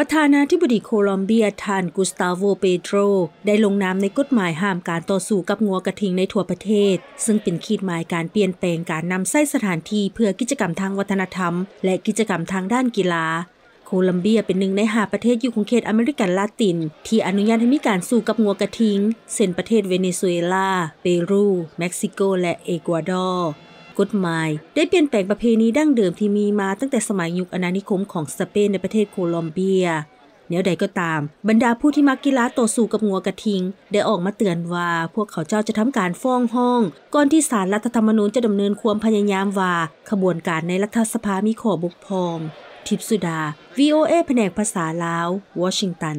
ประธานาธิบดีโคลอมเบียทานกุสตาโวเปโตรได้ลงนามในกฎหมายห้ามการต่อสู้กับงัวกระทิงในทั่วประเทศ ซึ่งเป็นขีดหมายการเปลี่ยนแปลงการนำไส้สถานที่ เพื่อกิจกรรมทางวัฒนธรรม และกิจกรรมทางด้านกีฬาโคลอมเบียเป็นหนึ่งในหาประเทศอยู่ของเขตอเมริกันลาติน ที่อนุญาตให้มีการสู้กับงัวกระทิงเส้นประเทศเวเนซุเอลาเปรูเม็กซิโก และเอกวาดอร์กฎหมาย ได้เปลี่ยนแปลงประเพณีดั้งเดิมที่มีมาตั้งแต่สมัยยุคอาณานิคมของสเปนในประเทศโคลอมเบียเนี่ยใดก็ตาม บรรดาผู้ที่มักกีฬาต่อสู้กับงัวกระทิงได้ออกมาเตือนว่า พวกเขาเจ้าจะทำการฟ้องห้อง ก่อนที่ศาลรัฐธรรมนูญจะดำเนินความพยายามว่า ขบวนการในรัฐสภามีข้อบกพร่อง ทิพสุดา VOA แผนกภาษาลาว วอชิงตัน